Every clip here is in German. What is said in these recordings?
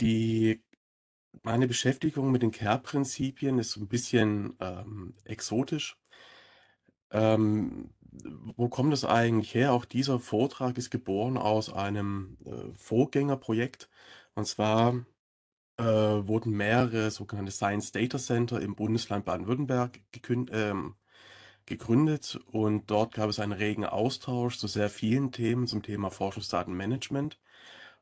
Die meine Beschäftigung mit den Care-Prinzipien ist ein bisschen, ähm, exotisch. Ähm, wo kommt das eigentlich her? Auch dieser Vortrag ist geboren aus einem, äh, Vorgängerprojekt. Und zwar, äh, wurden mehrere sogenannte Science Data Center im Bundesland Baden-Württemberg ähm, gegründet und dort gab es einen regen Austausch zu sehr vielen Themen zum Thema Forschungsdatenmanagement.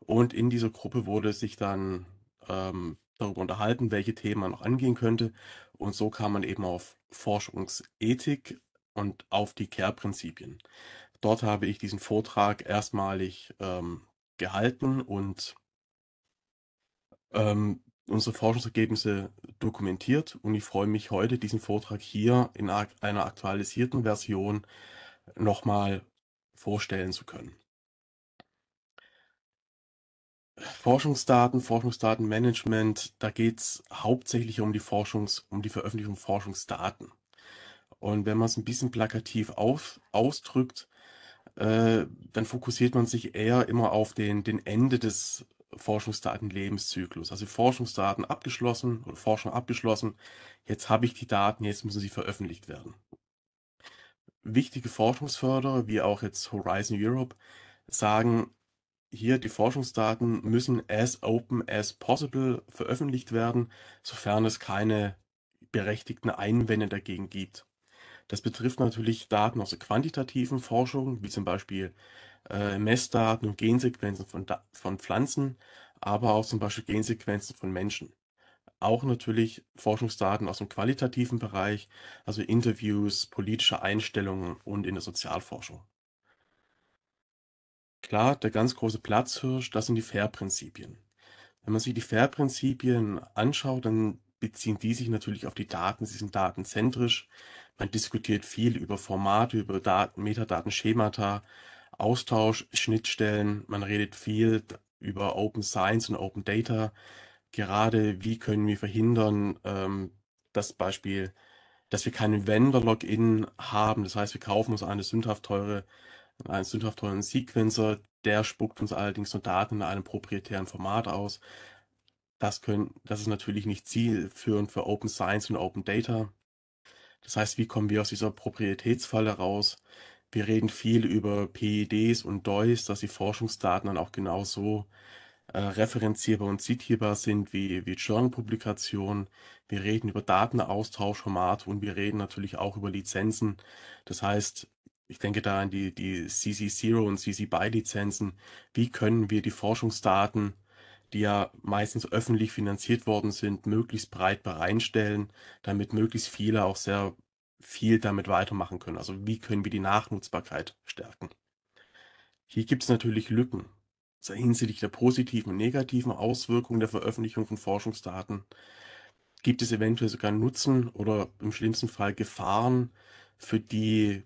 Und in dieser Gruppe wurde sich dann ähm, darüber unterhalten, welche Themen man noch angehen könnte. Und so kam man eben auf Forschungsethik und auf die Care-Prinzipien. Dort habe ich diesen Vortrag erstmalig ähm, gehalten und ähm, unsere Forschungsergebnisse dokumentiert. Und ich freue mich heute, diesen Vortrag hier in einer aktualisierten Version nochmal vorstellen zu können. Forschungsdaten, Forschungsdatenmanagement, da geht es hauptsächlich um die Forschungs, um die Veröffentlichung Forschungsdaten. Und wenn man es ein bisschen plakativ auf, ausdrückt, äh, dann fokussiert man sich eher immer auf den, den Ende des Forschungsdatenlebenszyklus. Also Forschungsdaten abgeschlossen oder Forschung abgeschlossen. Jetzt habe ich die Daten, jetzt müssen sie veröffentlicht werden. Wichtige Forschungsförderer, wie auch jetzt Horizon Europe, sagen, hier die Forschungsdaten müssen as open as possible veröffentlicht werden, sofern es keine berechtigten Einwände dagegen gibt. Das betrifft natürlich Daten aus der quantitativen Forschung, wie zum Beispiel äh, Messdaten und Gensequenzen von, von Pflanzen, aber auch zum Beispiel Gensequenzen von Menschen. Auch natürlich Forschungsdaten aus dem qualitativen Bereich, also Interviews, politische Einstellungen und in der Sozialforschung. Klar, der ganz große Platzhirsch, das sind die FAIR-Prinzipien. Wenn man sich die FAIR-Prinzipien anschaut, dann beziehen die sich natürlich auf die Daten. Sie sind datenzentrisch. Man diskutiert viel über Formate, über Daten, Metadaten, Schemata, Austausch, Schnittstellen. Man redet viel über Open Science und Open Data. Gerade wie können wir verhindern, ähm, das Beispiel, dass wir keinen Vendor-Login haben. Das heißt, wir kaufen uns eine sündhaft teure ein sündhafteren Sequencer, der spuckt uns allerdings nur Daten in einem proprietären Format aus. Das, können, das ist natürlich nicht zielführend für Open Science und Open Data. Das heißt, wie kommen wir aus dieser Proprietätsfalle raus? Wir reden viel über PEDs und DOIs, e dass die Forschungsdaten dann auch genauso äh, referenzierbar und zitierbar sind wie, wie Journal-Publikationen. Wir reden über Datenaustauschformate und wir reden natürlich auch über Lizenzen. Das heißt, ich denke da an die, die CC0 und CC BY-Lizenzen. Wie können wir die Forschungsdaten, die ja meistens öffentlich finanziert worden sind, möglichst breit bereinstellen, damit möglichst viele auch sehr viel damit weitermachen können? Also wie können wir die Nachnutzbarkeit stärken? Hier gibt es natürlich Lücken also hinsichtlich der positiven und negativen Auswirkungen der Veröffentlichung von Forschungsdaten. Gibt es eventuell sogar Nutzen oder im schlimmsten Fall Gefahren, für die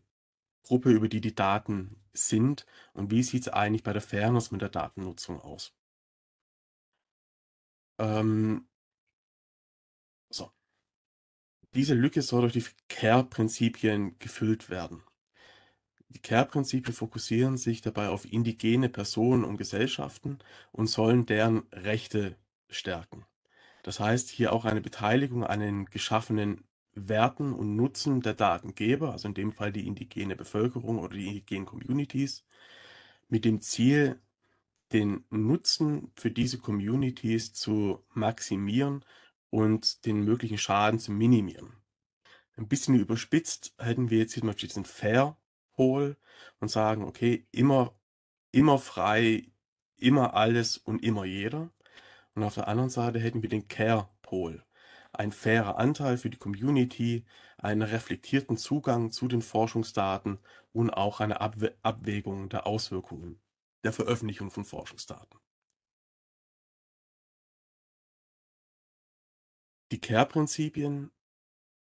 Gruppe, über die die Daten sind und wie sieht es eigentlich bei der Fairness mit der Datennutzung aus. Ähm, so. Diese Lücke soll durch die Care-Prinzipien gefüllt werden. Die Care-Prinzipien fokussieren sich dabei auf indigene Personen und Gesellschaften und sollen deren Rechte stärken. Das heißt, hier auch eine Beteiligung an den geschaffenen Werten und Nutzen der Datengeber, also in dem Fall die indigene Bevölkerung oder die indigenen Communities, mit dem Ziel, den Nutzen für diese Communities zu maximieren und den möglichen Schaden zu minimieren. Ein bisschen überspitzt hätten wir jetzt hier zum Beispiel diesen Fair Pole und sagen, okay, immer, immer frei, immer alles und immer jeder. Und auf der anderen Seite hätten wir den Care Pole ein fairer Anteil für die Community, einen reflektierten Zugang zu den Forschungsdaten und auch eine Abw Abwägung der Auswirkungen der Veröffentlichung von Forschungsdaten. Die Care-Prinzipien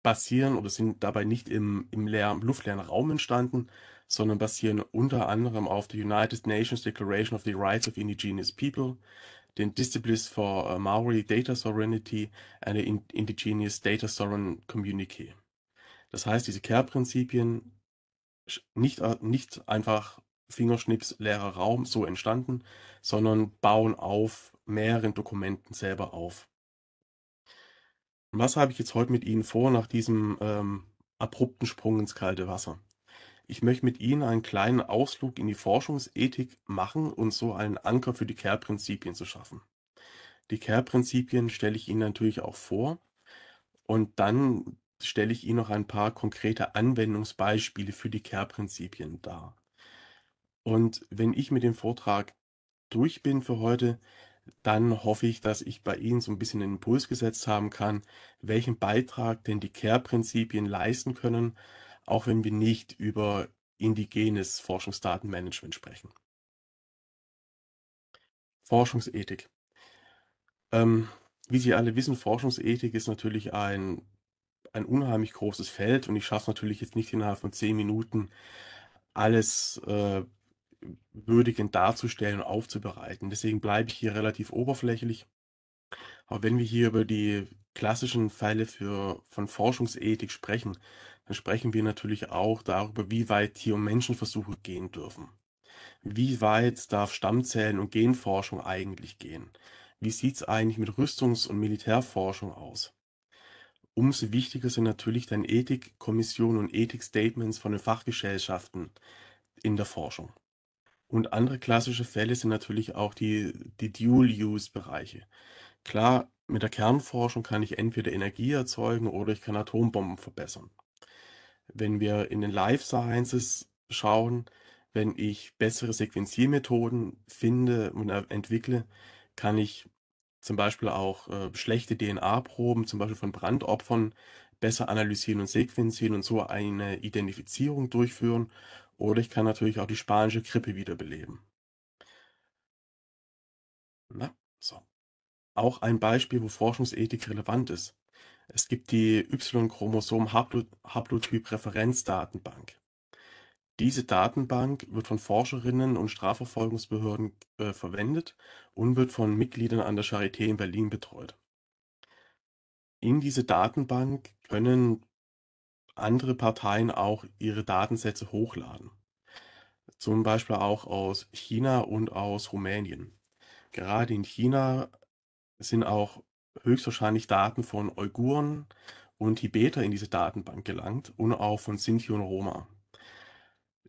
basieren oder sind dabei nicht im, im leeren, luftleeren Raum entstanden, sondern basieren unter anderem auf der United Nations Declaration of the Rights of Indigenous People, den Disciplines for äh, Maori Data Sovereignty eine Indigenous Data Sovereign Community. Das heißt, diese Care-Prinzipien nicht, äh, nicht einfach Fingerschnips leerer Raum so entstanden, sondern bauen auf mehreren Dokumenten selber auf. was habe ich jetzt heute mit Ihnen vor nach diesem ähm, abrupten Sprung ins kalte Wasser? Ich möchte mit Ihnen einen kleinen Ausflug in die Forschungsethik machen und so einen Anker für die Care-Prinzipien zu schaffen. Die Care-Prinzipien stelle ich Ihnen natürlich auch vor und dann stelle ich Ihnen noch ein paar konkrete Anwendungsbeispiele für die Care-Prinzipien dar. Und wenn ich mit dem Vortrag durch bin für heute, dann hoffe ich, dass ich bei Ihnen so ein bisschen einen Impuls gesetzt haben kann, welchen Beitrag denn die Care-Prinzipien leisten können auch wenn wir nicht über indigenes Forschungsdatenmanagement sprechen. Forschungsethik. Ähm, wie Sie alle wissen, Forschungsethik ist natürlich ein, ein unheimlich großes Feld und ich schaffe es natürlich jetzt nicht innerhalb von zehn Minuten alles äh, würdigend darzustellen und aufzubereiten. Deswegen bleibe ich hier relativ oberflächlich. Aber wenn wir hier über die klassischen Fälle für, von Forschungsethik sprechen, dann sprechen wir natürlich auch darüber, wie weit Tier- und Menschenversuche gehen dürfen. Wie weit darf Stammzellen und Genforschung eigentlich gehen? Wie sieht es eigentlich mit Rüstungs- und Militärforschung aus? Umso wichtiger sind natürlich dann Ethikkommissionen und Ethikstatements von den Fachgesellschaften in der Forschung. Und andere klassische Fälle sind natürlich auch die, die Dual-Use-Bereiche. Klar, mit der Kernforschung kann ich entweder Energie erzeugen oder ich kann Atombomben verbessern wenn wir in den Life Sciences schauen, wenn ich bessere Sequenziermethoden finde und entwickle, kann ich zum Beispiel auch äh, schlechte DNA-Proben, zum Beispiel von Brandopfern, besser analysieren und sequenzieren und so eine Identifizierung durchführen. Oder ich kann natürlich auch die spanische Grippe wiederbeleben. Na, so. Auch ein Beispiel, wo Forschungsethik relevant ist. Es gibt die Y-Chromosom-Haplotyp-Referenzdatenbank. Diese Datenbank wird von Forscherinnen und Strafverfolgungsbehörden äh, verwendet und wird von Mitgliedern an der Charité in Berlin betreut. In diese Datenbank können andere Parteien auch ihre Datensätze hochladen. Zum Beispiel auch aus China und aus Rumänien. Gerade in China sind auch höchstwahrscheinlich Daten von Uiguren und Tibeter in diese Datenbank gelangt und auch von Sinti und Roma.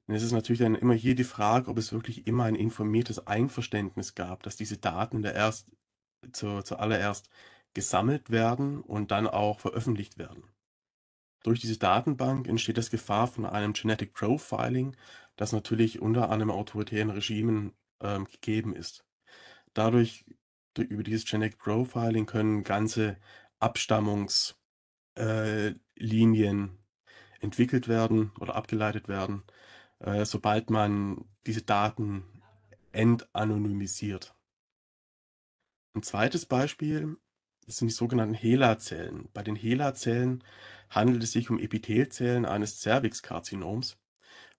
Und es ist natürlich dann immer hier die Frage, ob es wirklich immer ein informiertes Einverständnis gab, dass diese Daten da erst zu, zuallererst gesammelt werden und dann auch veröffentlicht werden. Durch diese Datenbank entsteht das Gefahr von einem Genetic Profiling, das natürlich unter anderem autoritären Regimen äh, gegeben ist. Dadurch über dieses Genetic Profiling können ganze Abstammungslinien äh, entwickelt werden oder abgeleitet werden, äh, sobald man diese Daten entanonymisiert. Ein zweites Beispiel sind die sogenannten HeLa-Zellen. Bei den HeLa-Zellen handelt es sich um Epithelzellen eines Cervix-Karzinoms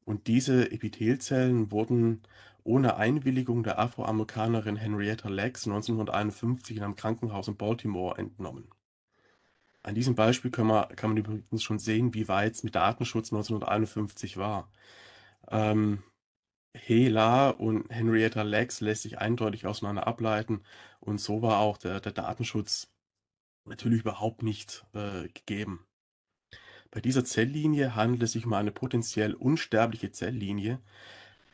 Und diese Epithelzellen wurden ohne Einwilligung der Afroamerikanerin Henrietta Lacks 1951 in einem Krankenhaus in Baltimore entnommen. An diesem Beispiel kann man, kann man übrigens schon sehen, wie weit es mit Datenschutz 1951 war. Ähm, Hela und Henrietta Lacks lässt sich eindeutig auseinander ableiten und so war auch der, der Datenschutz natürlich überhaupt nicht äh, gegeben. Bei dieser Zelllinie handelt es sich um eine potenziell unsterbliche Zelllinie,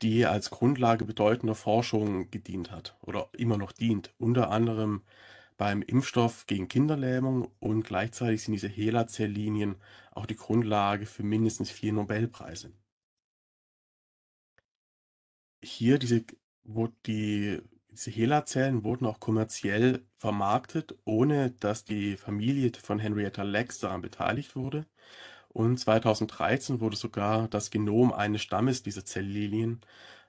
die als Grundlage bedeutender Forschung gedient hat oder immer noch dient. Unter anderem beim Impfstoff gegen Kinderlähmung und gleichzeitig sind diese HeLa-Zelllinien auch die Grundlage für mindestens vier Nobelpreise. Hier diese, wo die, diese HeLa-Zellen wurden auch kommerziell vermarktet, ohne dass die Familie von Henrietta Lacks daran beteiligt wurde. Und 2013 wurde sogar das Genom eines Stammes dieser Zelllinien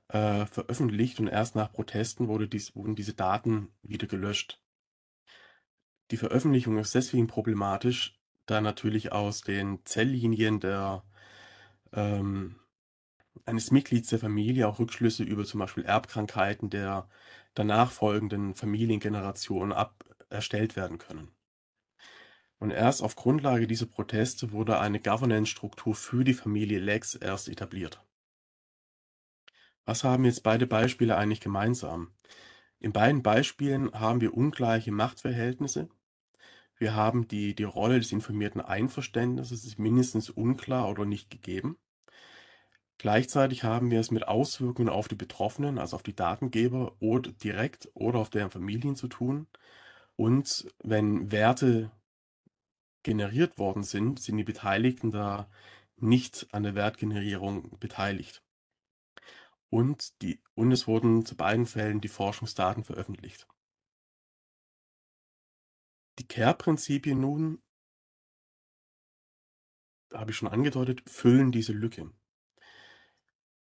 äh, veröffentlicht und erst nach Protesten wurde dies, wurden diese Daten wieder gelöscht. Die Veröffentlichung ist deswegen problematisch, da natürlich aus den Zelllinien der, ähm, eines Mitglieds der Familie auch Rückschlüsse über zum Beispiel Erbkrankheiten der danach folgenden Familiengenerationen ab erstellt werden können. Und erst auf Grundlage dieser Proteste wurde eine Governance-Struktur für die Familie Lex erst etabliert. Was haben jetzt beide Beispiele eigentlich gemeinsam? In beiden Beispielen haben wir ungleiche Machtverhältnisse. Wir haben die, die Rolle des informierten Einverständnisses ist mindestens unklar oder nicht gegeben. Gleichzeitig haben wir es mit Auswirkungen auf die Betroffenen, also auf die Datengeber, oder direkt oder auf deren Familien zu tun. Und wenn Werte generiert worden sind, sind die Beteiligten da nicht an der Wertgenerierung beteiligt. Und, die, und es wurden zu beiden Fällen die Forschungsdaten veröffentlicht. Die Care-Prinzipien nun, habe ich schon angedeutet, füllen diese Lücke.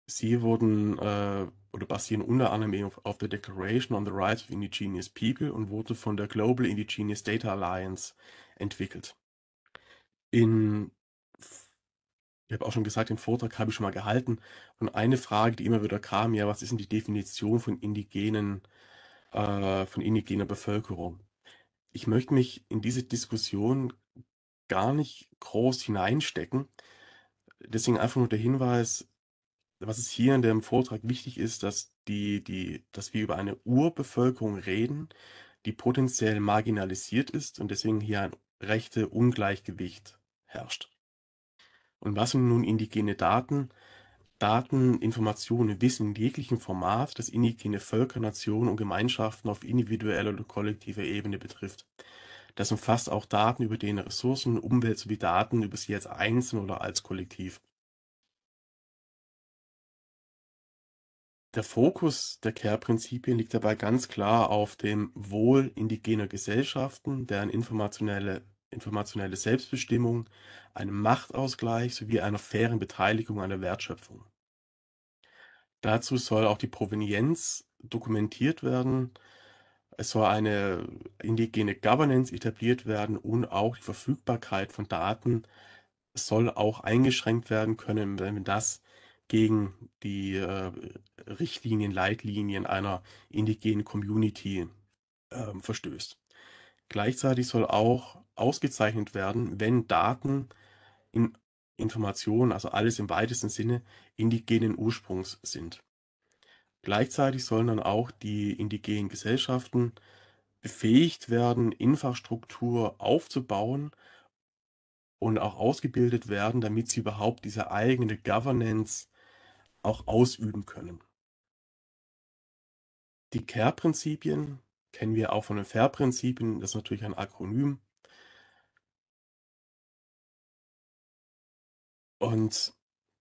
Sie wurden äh, oder basieren unter anderem auf der Declaration on the Rights of Indigenous People und wurde von der Global Indigenous Data Alliance entwickelt in ich habe auch schon gesagt, den Vortrag habe ich schon mal gehalten. Und eine Frage, die immer wieder kam, ja, was ist denn die Definition von indigenen, äh, von indigener Bevölkerung? Ich möchte mich in diese Diskussion gar nicht groß hineinstecken. Deswegen einfach nur der Hinweis, was es hier in dem Vortrag wichtig ist, dass die, die, dass wir über eine Urbevölkerung reden, die potenziell marginalisiert ist und deswegen hier ein rechte Ungleichgewicht herrscht. Und was sind nun indigene Daten? Daten, Informationen, Wissen in jeglichem Format, das indigene Völker, Nationen und Gemeinschaften auf individueller oder kollektiver Ebene betrifft. Das umfasst auch Daten über deren Ressourcen, Umwelt sowie Daten über sie als Einzelne oder als Kollektiv. Der Fokus der Care-Prinzipien liegt dabei ganz klar auf dem Wohl indigener Gesellschaften, deren informationelle informationelle Selbstbestimmung, einem Machtausgleich sowie einer fairen Beteiligung an der Wertschöpfung. Dazu soll auch die Provenienz dokumentiert werden, es soll eine indigene Governance etabliert werden und auch die Verfügbarkeit von Daten soll auch eingeschränkt werden können, wenn das gegen die äh, Richtlinien, Leitlinien einer indigenen Community äh, verstößt. Gleichzeitig soll auch ausgezeichnet werden, wenn Daten in Informationen, also alles im weitesten Sinne, indigenen Ursprungs sind. Gleichzeitig sollen dann auch die indigenen Gesellschaften befähigt werden, Infrastruktur aufzubauen und auch ausgebildet werden, damit sie überhaupt diese eigene Governance auch ausüben können. Die Care-Prinzipien kennen wir auch von den FAIR-Prinzipien, das ist natürlich ein Akronym. Und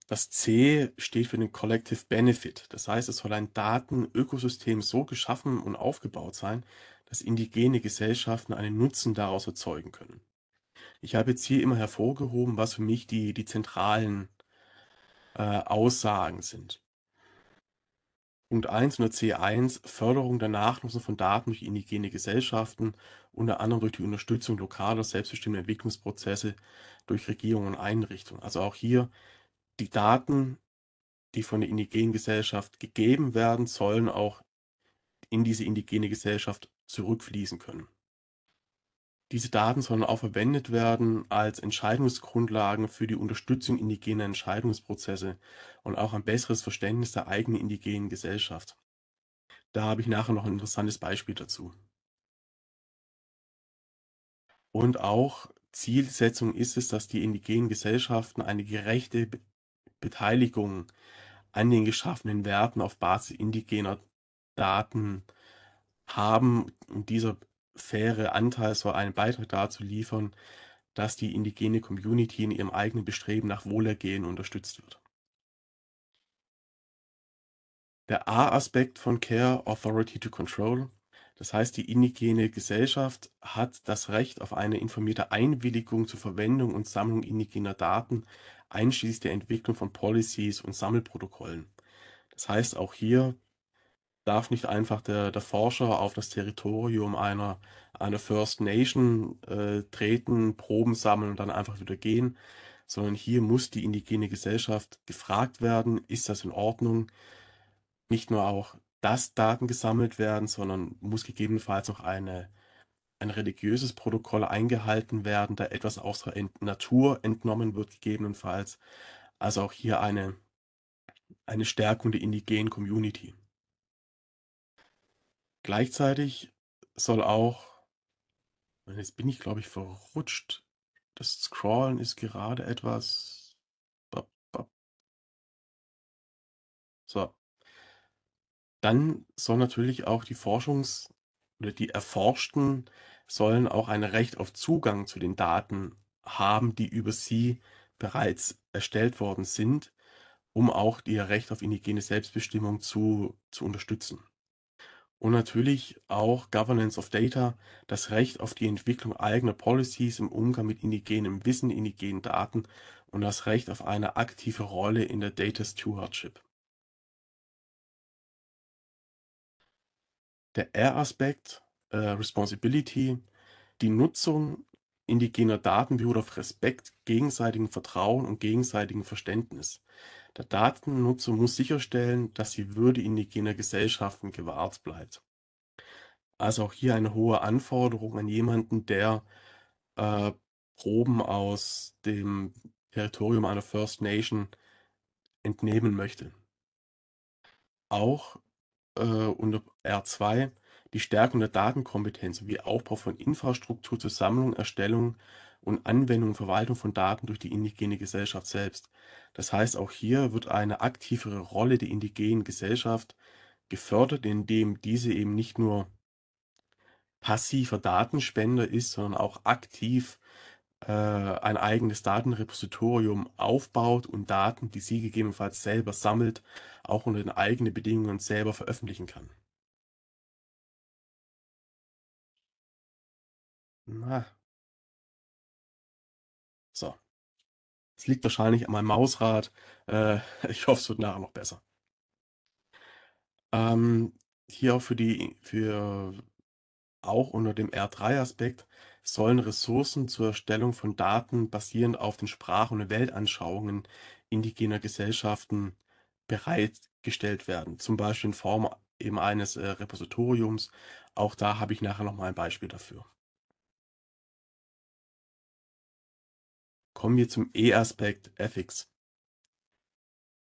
das C steht für den Collective Benefit. Das heißt, es soll ein Datenökosystem so geschaffen und aufgebaut sein, dass indigene Gesellschaften einen Nutzen daraus erzeugen können. Ich habe jetzt hier immer hervorgehoben, was für mich die, die zentralen äh, Aussagen sind. Punkt 1 unter C1 Förderung der Nachnutzung von Daten durch indigene Gesellschaften, unter anderem durch die Unterstützung lokaler selbstbestimmter Entwicklungsprozesse durch Regierungen und Einrichtungen. Also auch hier die Daten, die von der indigenen Gesellschaft gegeben werden, sollen auch in diese indigene Gesellschaft zurückfließen können. Diese Daten sollen auch verwendet werden als Entscheidungsgrundlagen für die Unterstützung indigener Entscheidungsprozesse und auch ein besseres Verständnis der eigenen indigenen Gesellschaft. Da habe ich nachher noch ein interessantes Beispiel dazu. Und auch Zielsetzung ist es, dass die indigenen Gesellschaften eine gerechte Beteiligung an den geschaffenen Werten auf Basis indigener Daten haben und dieser faire Anteil so einen Beitrag dazu liefern, dass die indigene Community in ihrem eigenen Bestreben nach Wohlergehen unterstützt wird. Der A-Aspekt von Care, Authority to Control, das heißt, die indigene Gesellschaft hat das Recht auf eine informierte Einwilligung zur Verwendung und Sammlung indigener Daten, einschließlich der Entwicklung von Policies und Sammelprotokollen. Das heißt, auch hier darf nicht einfach der, der Forscher auf das Territorium einer, einer First Nation äh, treten, Proben sammeln und dann einfach wieder gehen, sondern hier muss die indigene Gesellschaft gefragt werden, ist das in Ordnung? Nicht nur auch, dass Daten gesammelt werden, sondern muss gegebenenfalls auch eine, ein religiöses Protokoll eingehalten werden, da etwas aus der Ent Natur entnommen wird, gegebenenfalls. Also auch hier eine, eine Stärkung der indigenen Community. Gleichzeitig soll auch jetzt bin ich, glaube ich, verrutscht. Das Scrollen ist gerade etwas. So. Dann soll natürlich auch die Forschungs- oder die Erforschten sollen auch ein Recht auf Zugang zu den Daten haben, die über sie bereits erstellt worden sind, um auch ihr Recht auf indigene Selbstbestimmung zu, zu unterstützen und natürlich auch Governance of Data, das Recht auf die Entwicklung eigener Policies im Umgang mit indigenem Wissen, indigenen Daten und das Recht auf eine aktive Rolle in der Data Stewardship. Der R-Aspekt, äh, Responsibility, die Nutzung indigener Daten beruht auf Respekt, gegenseitigem Vertrauen und gegenseitigem Verständnis. Der Datennutzer muss sicherstellen, dass die Würde indigener Gesellschaften gewahrt bleibt. Also auch hier eine hohe Anforderung an jemanden, der äh, Proben aus dem Territorium einer First Nation entnehmen möchte. Auch äh, unter R2 die Stärkung der Datenkompetenz sowie Aufbau von Infrastruktur zur Sammlung, Erstellung und Anwendung und Verwaltung von Daten durch die indigene Gesellschaft selbst. Das heißt, auch hier wird eine aktivere Rolle der indigenen Gesellschaft gefördert, indem diese eben nicht nur passiver Datenspender ist, sondern auch aktiv äh, ein eigenes Datenrepositorium aufbaut und Daten, die sie gegebenenfalls selber sammelt, auch unter den eigenen Bedingungen selber veröffentlichen kann. Na, Es liegt wahrscheinlich an meinem Mausrad. Äh, ich hoffe, es wird nachher noch besser. Ähm, hier für die, für auch unter dem R3-Aspekt sollen Ressourcen zur Erstellung von Daten basierend auf den Sprach- und Weltanschauungen indigener Gesellschaften bereitgestellt werden, zum Beispiel in Form eben eines äh, Repositoriums. Auch da habe ich nachher nochmal ein Beispiel dafür. Kommen wir zum E-Aspekt Ethics.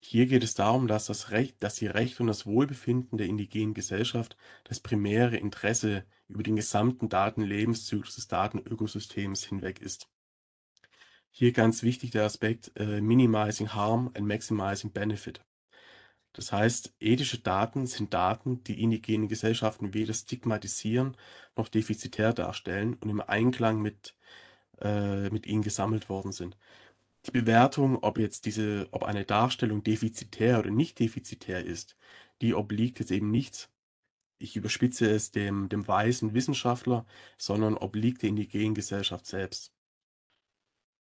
Hier geht es darum, dass, das Recht, dass die Rechte und das Wohlbefinden der indigenen Gesellschaft das primäre Interesse über den gesamten Datenlebenszyklus des Datenökosystems hinweg ist. Hier ganz wichtig der Aspekt äh, Minimizing Harm and Maximizing Benefit. Das heißt, ethische Daten sind Daten, die indigene Gesellschaften weder stigmatisieren noch defizitär darstellen und im Einklang mit äh, mit ihnen gesammelt worden sind. Die Bewertung, ob jetzt diese, ob eine Darstellung defizitär oder nicht defizitär ist, die obliegt jetzt eben nicht, ich überspitze es dem, dem weißen Wissenschaftler, sondern obliegt der indigenen Gesellschaft selbst.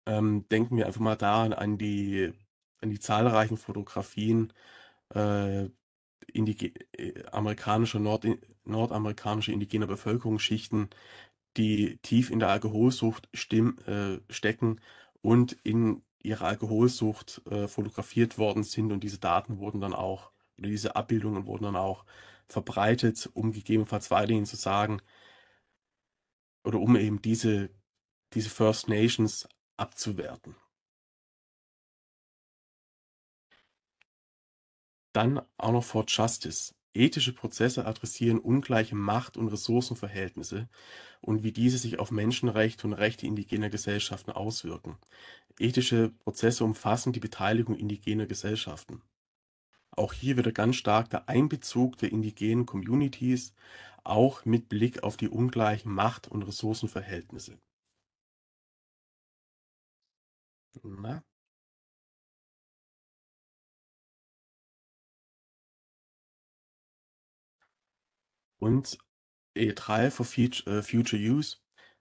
Ähm, denken wir einfach mal daran an die, an die zahlreichen Fotografien äh, indige, äh, amerikanischer, Nord, nordamerikanischer indigener Bevölkerungsschichten, die tief in der Alkoholsucht äh, stecken und in ihrer Alkoholsucht äh, fotografiert worden sind und diese Daten wurden dann auch, oder diese Abbildungen wurden dann auch verbreitet, um gegebenenfalls weiterhin zu sagen, oder um eben diese, diese First Nations abzuwerten. Dann auch noch for Justice. Ethische Prozesse adressieren ungleiche Macht- und Ressourcenverhältnisse und wie diese sich auf Menschenrechte und Rechte indigener Gesellschaften auswirken. Ethische Prozesse umfassen die Beteiligung indigener Gesellschaften. Auch hier wird ganz stark der Einbezug der indigenen Communities, auch mit Blick auf die ungleichen Macht- und Ressourcenverhältnisse. Na? Und E3 for äh, Future Use.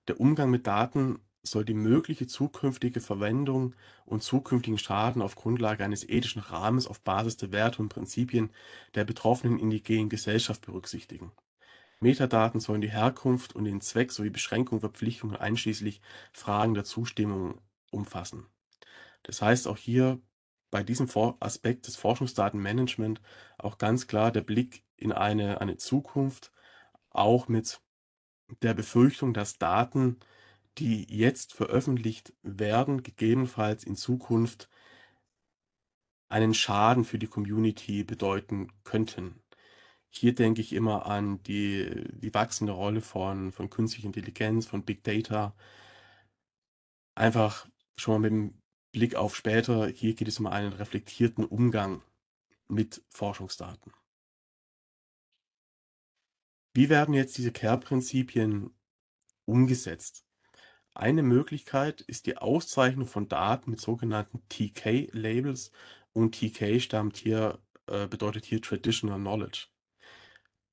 Der Umgang mit Daten soll die mögliche zukünftige Verwendung und zukünftigen Schaden auf Grundlage eines ethischen Rahmens auf Basis der Werte und Prinzipien der betroffenen indigenen Gesellschaft berücksichtigen. Metadaten sollen die Herkunft und den Zweck sowie Beschränkungen, Verpflichtungen einschließlich Fragen der Zustimmung umfassen. Das heißt, auch hier bei diesem Aspekt des Forschungsdatenmanagement auch ganz klar der Blick in eine, eine Zukunft, auch mit der Befürchtung, dass Daten, die jetzt veröffentlicht werden, gegebenenfalls in Zukunft einen Schaden für die Community bedeuten könnten. Hier denke ich immer an die, die wachsende Rolle von, von künstlicher Intelligenz, von Big Data. Einfach schon mal mit dem Blick auf später, hier geht es um einen reflektierten Umgang mit Forschungsdaten. Wie werden jetzt diese Care-Prinzipien umgesetzt? Eine Möglichkeit ist die Auszeichnung von Daten mit sogenannten TK-Labels und TK stammt hier, äh, bedeutet hier Traditional Knowledge.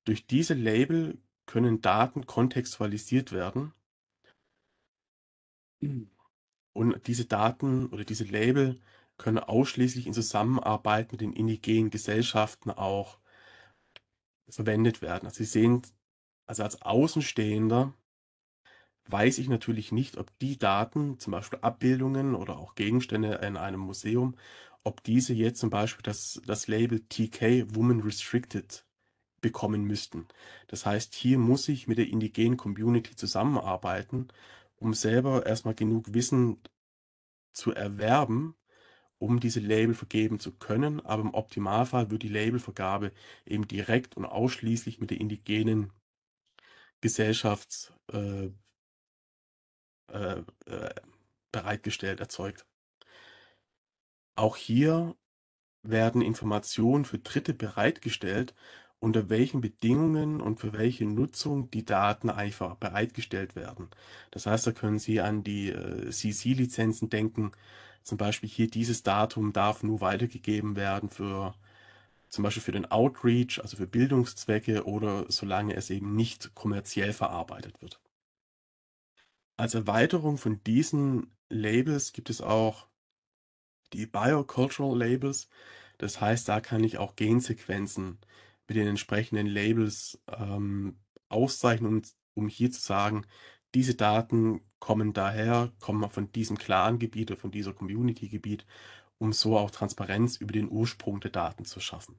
Durch diese Label können Daten kontextualisiert werden. Und diese Daten oder diese Label können ausschließlich in Zusammenarbeit mit den indigenen Gesellschaften auch verwendet werden. Also Sie sehen, also als Außenstehender weiß ich natürlich nicht, ob die Daten, zum Beispiel Abbildungen oder auch Gegenstände in einem Museum, ob diese jetzt zum Beispiel das, das Label TK Woman Restricted bekommen müssten. Das heißt, hier muss ich mit der indigenen Community zusammenarbeiten um selber erstmal genug Wissen zu erwerben, um diese Label vergeben zu können. Aber im Optimalfall wird die Labelvergabe eben direkt und ausschließlich mit der indigenen Gesellschaft äh, äh, äh bereitgestellt, erzeugt. Auch hier werden Informationen für Dritte bereitgestellt, unter welchen Bedingungen und für welche Nutzung die Daten einfach bereitgestellt werden. Das heißt, da können Sie an die äh, CC-Lizenzen denken. Zum Beispiel hier dieses Datum darf nur weitergegeben werden für zum Beispiel für den Outreach, also für Bildungszwecke oder solange es eben nicht kommerziell verarbeitet wird. Als Erweiterung von diesen Labels gibt es auch die Biocultural Labels. Das heißt, da kann ich auch Gensequenzen äh, mit den entsprechenden Labels ähm, auszeichnen, um, um hier zu sagen, diese Daten kommen daher, kommen von diesem Clan-Gebiet oder von dieser Community-Gebiet, um so auch Transparenz über den Ursprung der Daten zu schaffen.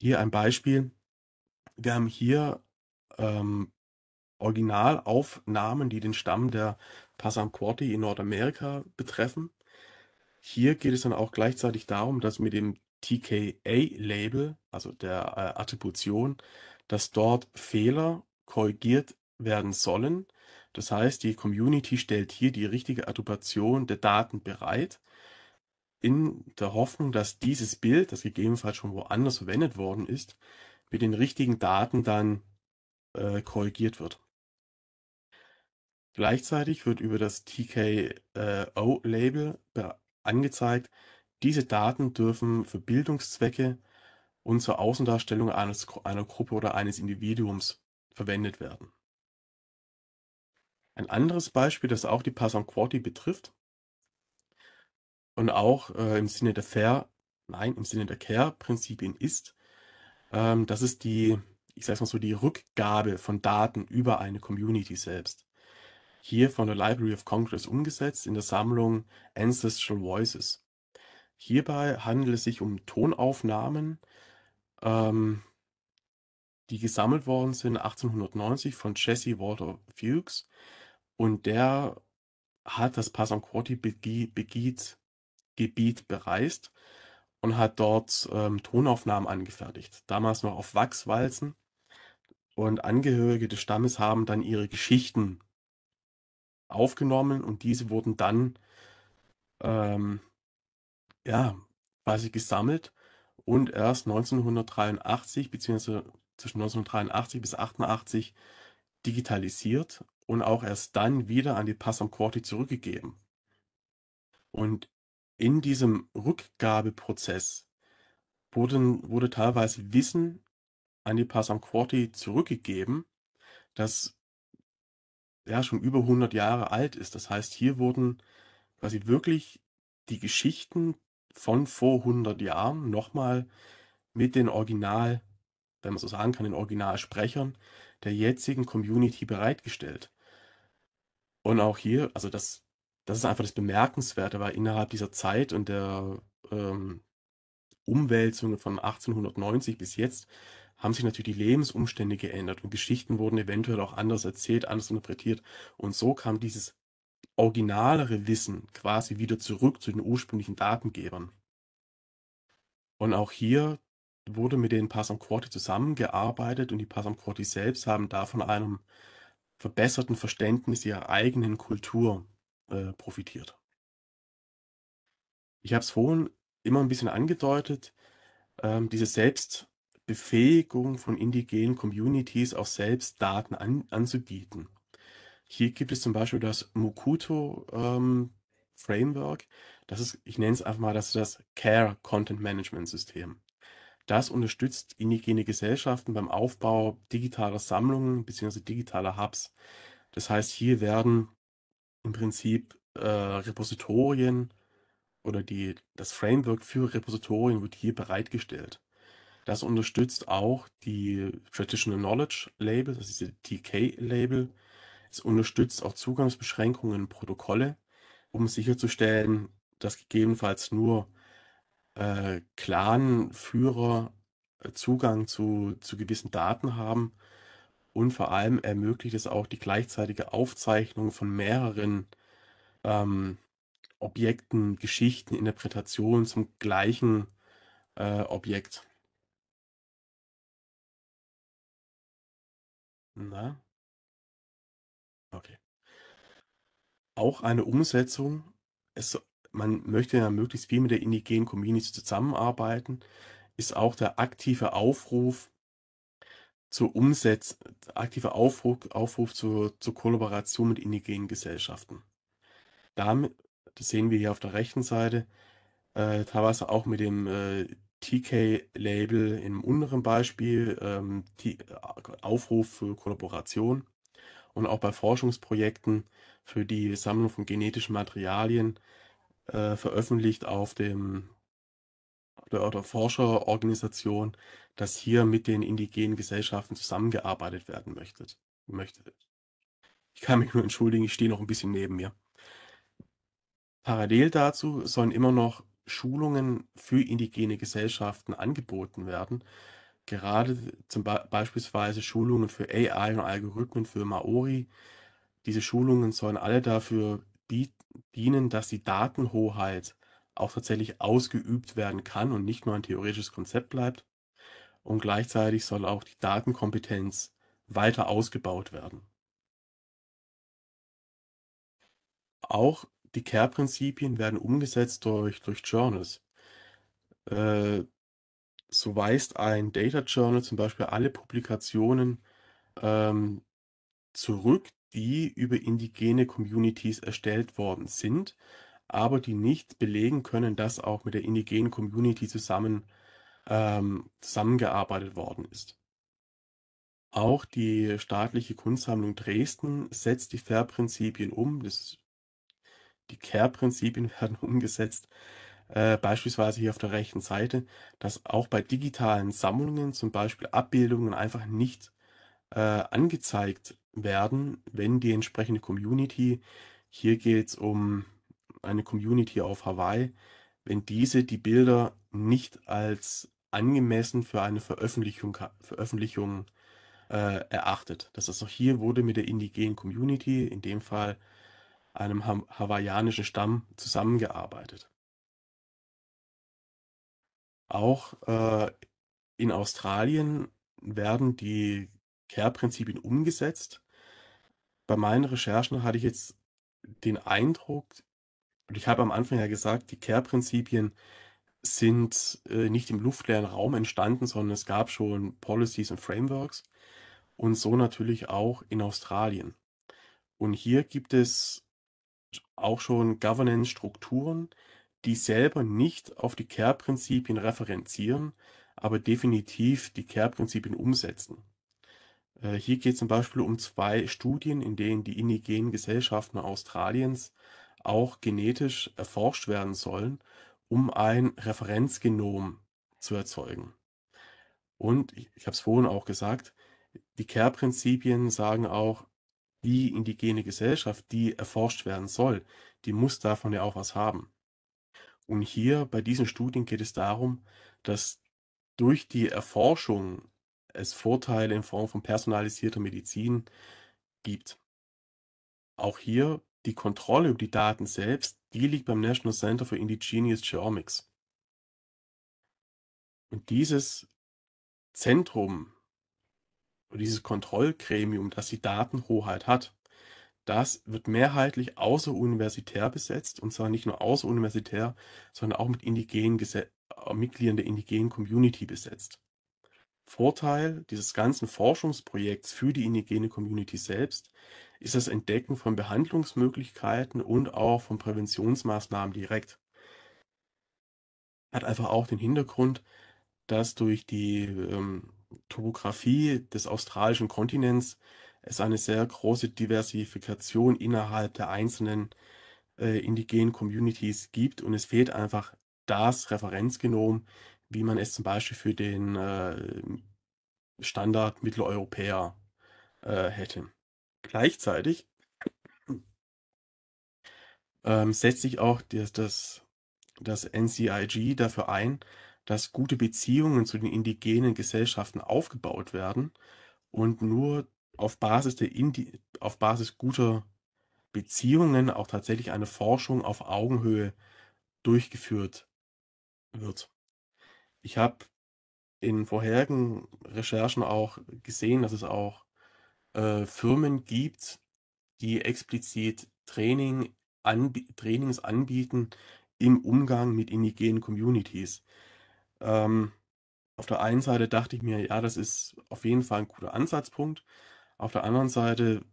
Hier ein Beispiel. Wir haben hier ähm, Originalaufnahmen, die den Stamm der Passamquarti in Nordamerika betreffen. Hier geht es dann auch gleichzeitig darum, dass mit dem TKA-Label, also der äh, Attribution, dass dort Fehler korrigiert werden sollen. Das heißt, die Community stellt hier die richtige Attribution der Daten bereit, in der Hoffnung, dass dieses Bild, das gegebenenfalls schon woanders verwendet worden ist, mit den richtigen Daten dann äh, korrigiert wird. Gleichzeitig wird über das TKO-Label angezeigt, diese Daten dürfen für Bildungszwecke und zur Außendarstellung eines, einer Gruppe oder eines Individuums verwendet werden. Ein anderes Beispiel, das auch die Passamaquoddy betrifft und auch äh, im Sinne der Fair, nein, im Sinne der Care-Prinzipien ist, ähm, das ist die, ich sag's mal so, die Rückgabe von Daten über eine Community selbst. Hier von der Library of Congress umgesetzt in der Sammlung Ancestral Voices. Hierbei handelt es sich um Tonaufnahmen, ähm, die gesammelt worden sind 1890 von Jesse Walter Fuchs. Und der hat das Passanquotti-Gebiet Gebiet bereist und hat dort ähm, Tonaufnahmen angefertigt. Damals noch auf Wachswalzen. Und Angehörige des Stammes haben dann ihre Geschichten aufgenommen und diese wurden dann ähm, ja, quasi gesammelt und erst 1983 beziehungsweise zwischen 1983 bis 88 digitalisiert und auch erst dann wieder an die Passam Quarti zurückgegeben. Und in diesem Rückgabeprozess wurden, wurde teilweise Wissen an die Passam Quarti zurückgegeben, das ja schon über 100 Jahre alt ist. Das heißt, hier wurden quasi wirklich die Geschichten von vor 100 Jahren nochmal mit den Original, wenn man so sagen kann, den Originalsprechern der jetzigen Community bereitgestellt. Und auch hier, also das, das ist einfach das Bemerkenswerte, weil innerhalb dieser Zeit und der ähm, Umwälzungen von 1890 bis jetzt haben sich natürlich die Lebensumstände geändert und Geschichten wurden eventuell auch anders erzählt, anders interpretiert. Und so kam dieses originalere Wissen quasi wieder zurück zu den ursprünglichen Datengebern. Und auch hier wurde mit den Passam zusammengearbeitet und die Passam selbst haben da von einem verbesserten Verständnis ihrer eigenen Kultur äh, profitiert. Ich habe es vorhin immer ein bisschen angedeutet, ähm, diese Selbstbefähigung von indigenen Communities auch selbst Daten an, anzubieten hier gibt es zum Beispiel das Mokuto ähm, Framework. Das ist, ich nenne es einfach mal, das, das Care Content Management System. Das unterstützt indigene Gesellschaften beim Aufbau digitaler Sammlungen bzw. digitaler Hubs. Das heißt, hier werden im Prinzip äh, Repositorien oder die, das Framework für Repositorien wird hier bereitgestellt. Das unterstützt auch die Traditional Knowledge Label, das ist die TK-Label, es unterstützt auch Zugangsbeschränkungen, und Protokolle, um sicherzustellen, dass gegebenenfalls nur äh, Clan-Führer äh, Zugang zu, zu gewissen Daten haben. Und vor allem ermöglicht es auch die gleichzeitige Aufzeichnung von mehreren ähm, Objekten, Geschichten, Interpretationen zum gleichen äh, Objekt. Na? Okay. Auch eine Umsetzung, es, man möchte ja möglichst viel mit der indigenen Community zusammenarbeiten, ist auch der aktive Aufruf zur Umsetz, aktive Aufruf, Aufruf zur, zur Kollaboration mit indigenen Gesellschaften. Damit, das sehen wir hier auf der rechten Seite, äh, teilweise auch mit dem äh, TK-Label im unteren Beispiel, ähm, die, äh, Aufruf für Kollaboration und auch bei Forschungsprojekten für die Sammlung von genetischen Materialien äh, veröffentlicht auf dem der, der Forscherorganisation, dass hier mit den indigenen Gesellschaften zusammengearbeitet werden möchte. möchte. Ich kann mich nur entschuldigen, ich stehe noch ein bisschen neben mir. Parallel dazu sollen immer noch Schulungen für indigene Gesellschaften angeboten werden, gerade zum Be beispielsweise Schulungen für AI und Algorithmen für Maori. Diese Schulungen sollen alle dafür dienen, dass die Datenhoheit auch tatsächlich ausgeübt werden kann und nicht nur ein theoretisches Konzept bleibt. Und gleichzeitig soll auch die Datenkompetenz weiter ausgebaut werden. Auch die Care-Prinzipien werden umgesetzt durch, durch Journals. Äh, so weist ein Data Journal zum Beispiel alle Publikationen ähm, zurück, die über indigene Communities erstellt worden sind, aber die nicht belegen können, dass auch mit der indigenen Community zusammen, ähm, zusammengearbeitet worden ist. Auch die staatliche Kunstsammlung Dresden setzt die FAIR-Prinzipien um. Das, die CARE-Prinzipien werden umgesetzt, äh, beispielsweise hier auf der rechten Seite, dass auch bei digitalen Sammlungen zum Beispiel Abbildungen einfach nicht äh, angezeigt werden, wenn die entsprechende Community, hier geht es um eine Community auf Hawaii, wenn diese die Bilder nicht als angemessen für eine Veröffentlichung, Veröffentlichung äh, erachtet. Das heißt, auch hier wurde mit der indigenen Community, in dem Fall einem hawaiianischen Stamm, zusammengearbeitet. Auch äh, in Australien werden die Care-Prinzipien umgesetzt. Bei meinen Recherchen hatte ich jetzt den Eindruck, und ich habe am Anfang ja gesagt, die Care-Prinzipien sind äh, nicht im luftleeren Raum entstanden, sondern es gab schon Policies und Frameworks und so natürlich auch in Australien. Und hier gibt es auch schon Governance-Strukturen, die selber nicht auf die Care-Prinzipien referenzieren, aber definitiv die Care-Prinzipien umsetzen. Äh, hier geht es zum Beispiel um zwei Studien, in denen die indigenen Gesellschaften Australiens auch genetisch erforscht werden sollen, um ein Referenzgenom zu erzeugen. Und ich habe es vorhin auch gesagt, die Care-Prinzipien sagen auch, die indigene Gesellschaft, die erforscht werden soll, die muss davon ja auch was haben. Und hier bei diesen Studien geht es darum, dass durch die Erforschung es Vorteile in Form von personalisierter Medizin gibt. Auch hier die Kontrolle über die Daten selbst, die liegt beim National Center for Indigenous Genomics. Und dieses Zentrum, dieses Kontrollgremium, das die Datenhoheit hat, das wird mehrheitlich außeruniversitär besetzt und zwar nicht nur außeruniversitär, sondern auch mit indigenen äh, Mitgliedern der indigenen Community besetzt. Vorteil dieses ganzen Forschungsprojekts für die indigene Community selbst ist das Entdecken von Behandlungsmöglichkeiten und auch von Präventionsmaßnahmen direkt. Hat einfach auch den Hintergrund, dass durch die ähm, Topografie des australischen Kontinents es eine sehr große Diversifikation innerhalb der einzelnen äh, indigenen Communities gibt und es fehlt einfach das Referenzgenom, wie man es zum Beispiel für den äh, Standard Mitteleuropäer äh, hätte. Gleichzeitig ähm, setzt sich auch das, das, das NCIG dafür ein, dass gute Beziehungen zu den indigenen Gesellschaften aufgebaut werden und nur auf Basis, der Indi auf Basis guter Beziehungen auch tatsächlich eine Forschung auf Augenhöhe durchgeführt wird. Ich habe in vorherigen Recherchen auch gesehen, dass es auch äh, Firmen gibt, die explizit Training anb Trainings anbieten im Umgang mit indigenen Communities. Ähm, auf der einen Seite dachte ich mir, ja, das ist auf jeden Fall ein guter Ansatzpunkt. Auf der anderen Seite,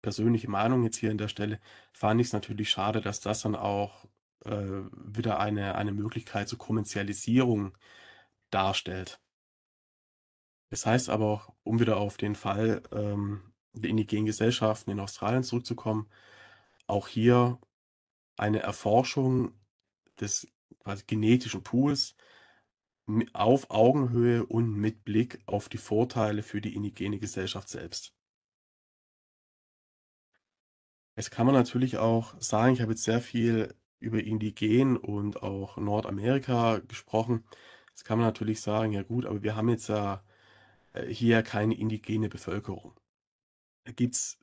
persönliche Meinung jetzt hier an der Stelle, fand ich es natürlich schade, dass das dann auch äh, wieder eine, eine Möglichkeit zur Kommerzialisierung darstellt. Das heißt aber auch, um wieder auf den Fall ähm, der indigenen Gesellschaften in Australien zurückzukommen, auch hier eine Erforschung des quasi genetischen Pools auf Augenhöhe und mit Blick auf die Vorteile für die indigene Gesellschaft selbst. Jetzt kann man natürlich auch sagen, ich habe jetzt sehr viel über Indigen und auch Nordamerika gesprochen. Jetzt kann man natürlich sagen, ja gut, aber wir haben jetzt ja äh, hier keine indigene Bevölkerung. Da gibt es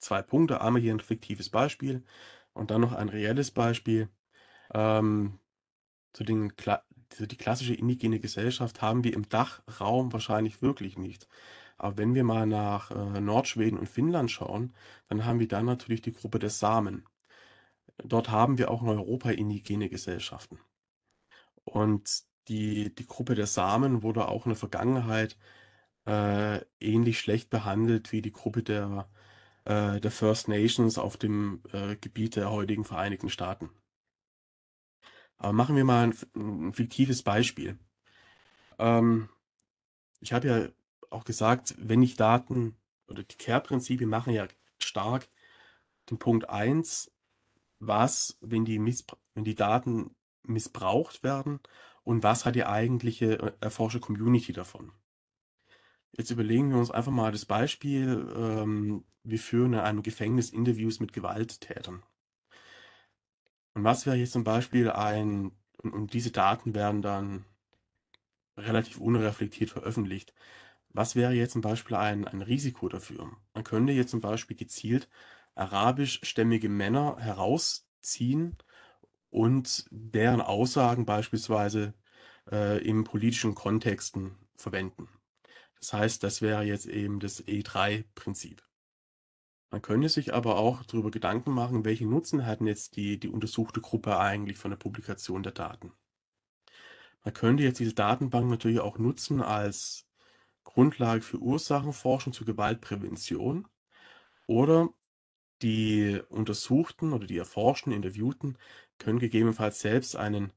zwei Punkte. Einmal hier ein fiktives Beispiel und dann noch ein reelles Beispiel ähm, zu den Kle so die klassische indigene Gesellschaft haben wir im Dachraum wahrscheinlich wirklich nicht. Aber wenn wir mal nach äh, Nordschweden und Finnland schauen, dann haben wir da natürlich die Gruppe der Samen. Dort haben wir auch in Europa indigene Gesellschaften. Und die, die Gruppe der Samen wurde auch in der Vergangenheit äh, ähnlich schlecht behandelt wie die Gruppe der, äh, der First Nations auf dem äh, Gebiet der heutigen Vereinigten Staaten. Aber machen wir mal ein, ein fiktives Beispiel. Ähm, ich habe ja auch gesagt, wenn ich Daten oder die Care-Prinzipien machen ja stark den Punkt 1, was, wenn die, Missbra wenn die Daten missbraucht werden und was hat die eigentliche äh, erforschte Community davon. Jetzt überlegen wir uns einfach mal das Beispiel, ähm, wir führen in einem Gefängnis Interviews mit Gewalttätern. Und was wäre jetzt zum Beispiel ein, und, und diese Daten werden dann relativ unreflektiert veröffentlicht. Was wäre jetzt zum Beispiel ein, ein Risiko dafür? Man könnte jetzt zum Beispiel gezielt arabischstämmige Männer herausziehen und deren Aussagen beispielsweise äh, im politischen Kontexten verwenden. Das heißt, das wäre jetzt eben das E3-Prinzip. Man könnte sich aber auch darüber Gedanken machen, welchen Nutzen hat jetzt die, die untersuchte Gruppe eigentlich von der Publikation der Daten. Man könnte jetzt diese Datenbank natürlich auch nutzen als Grundlage für Ursachenforschung zur Gewaltprävention oder die Untersuchten oder die Erforschten, Interviewten können gegebenenfalls selbst einen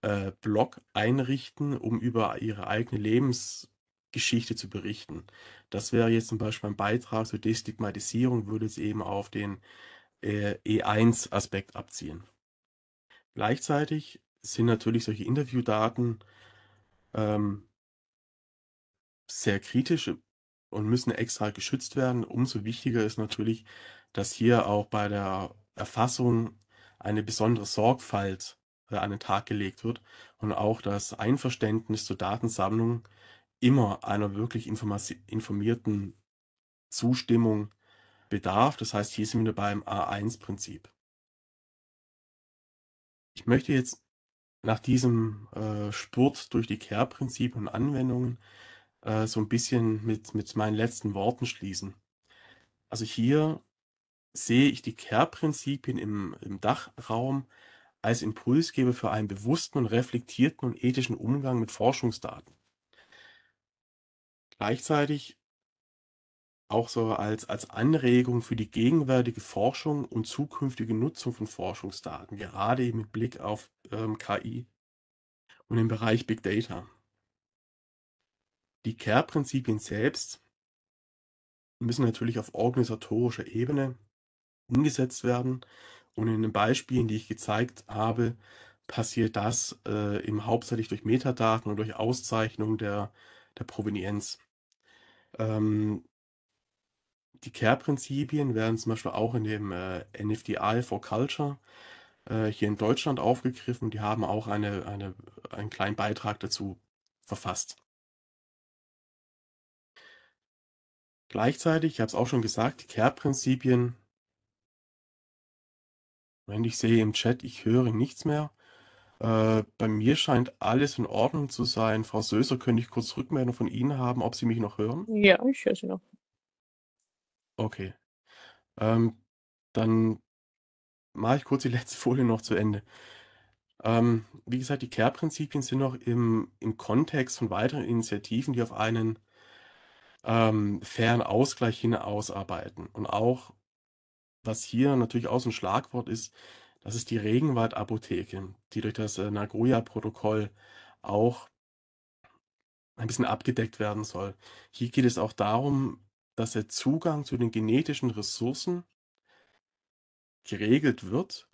äh, Blog einrichten, um über ihre eigene Lebensgeschichte zu berichten. Das wäre jetzt zum Beispiel ein Beitrag zur Destigmatisierung, würde es eben auf den äh, E1-Aspekt abziehen. Gleichzeitig sind natürlich solche Interviewdaten ähm, sehr kritisch und müssen extra geschützt werden. Umso wichtiger ist natürlich, dass hier auch bei der Erfassung eine besondere Sorgfalt äh, an den Tag gelegt wird und auch das Einverständnis zur Datensammlung immer einer wirklich informierten Zustimmung bedarf. Das heißt, hier sind wir beim A1-Prinzip. Ich möchte jetzt nach diesem äh, Spurt durch die Care-Prinzipien und Anwendungen äh, so ein bisschen mit, mit meinen letzten Worten schließen. Also hier sehe ich die Care-Prinzipien im, im Dachraum als Impulsgeber für einen bewussten und reflektierten und ethischen Umgang mit Forschungsdaten. Gleichzeitig auch so als, als Anregung für die gegenwärtige Forschung und zukünftige Nutzung von Forschungsdaten, gerade eben mit Blick auf ähm, KI und im Bereich Big Data. Die Care-Prinzipien selbst müssen natürlich auf organisatorischer Ebene umgesetzt werden. Und in den Beispielen, die ich gezeigt habe, passiert das äh, eben hauptsächlich durch Metadaten und durch Auszeichnung der, der Provenienz. Ähm, die Care-Prinzipien werden zum Beispiel auch in dem äh, NFDI for Culture äh, hier in Deutschland aufgegriffen. Die haben auch eine, eine, einen kleinen Beitrag dazu verfasst. Gleichzeitig, ich habe es auch schon gesagt, die Care-Prinzipien, wenn ich sehe im Chat, ich höre nichts mehr, äh, bei mir scheint alles in Ordnung zu sein. Frau Söser, könnte ich kurz Rückmeldung von Ihnen haben, ob Sie mich noch hören? Ja, ich höre Sie noch. Okay. Ähm, dann mache ich kurz die letzte Folie noch zu Ende. Ähm, wie gesagt, die Care-Prinzipien sind noch im, im Kontext von weiteren Initiativen, die auf einen ähm, fairen Ausgleich hinausarbeiten. Und auch, was hier natürlich auch so ein Schlagwort ist, das ist die Regenwaldapotheke, die durch das äh, Nagoya-Protokoll auch ein bisschen abgedeckt werden soll. Hier geht es auch darum, dass der Zugang zu den genetischen Ressourcen geregelt wird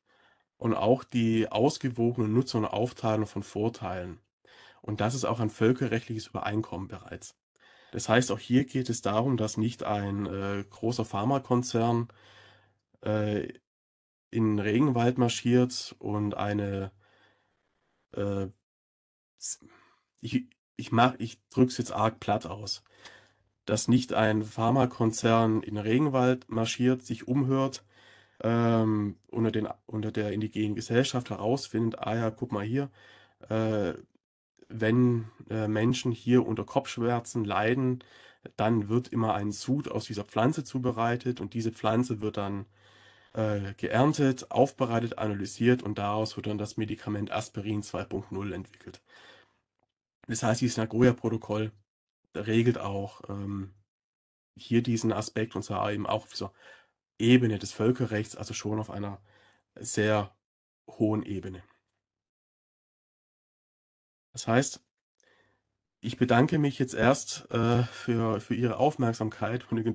und auch die ausgewogene Nutzung und Aufteilung von Vorteilen. Und das ist auch ein völkerrechtliches Übereinkommen bereits. Das heißt, auch hier geht es darum, dass nicht ein äh, großer Pharmakonzern äh, in den Regenwald marschiert und eine. Äh, ich ich, mach, ich drücke es jetzt arg platt aus. Dass nicht ein Pharmakonzern in den Regenwald marschiert, sich umhört, ähm, unter, den, unter der indigenen Gesellschaft herausfindet, ah ja, guck mal hier, äh, wenn äh, Menschen hier unter Kopfschmerzen leiden, dann wird immer ein Sud aus dieser Pflanze zubereitet und diese Pflanze wird dann äh, geerntet, aufbereitet, analysiert und daraus wird dann das Medikament Aspirin 2.0 entwickelt. Das heißt, dieses Nagoya-Protokoll regelt auch ähm, hier diesen Aspekt und zwar eben auch auf dieser Ebene des Völkerrechts, also schon auf einer sehr hohen Ebene. Das heißt, ich bedanke mich jetzt erst äh, für, für Ihre Aufmerksamkeit und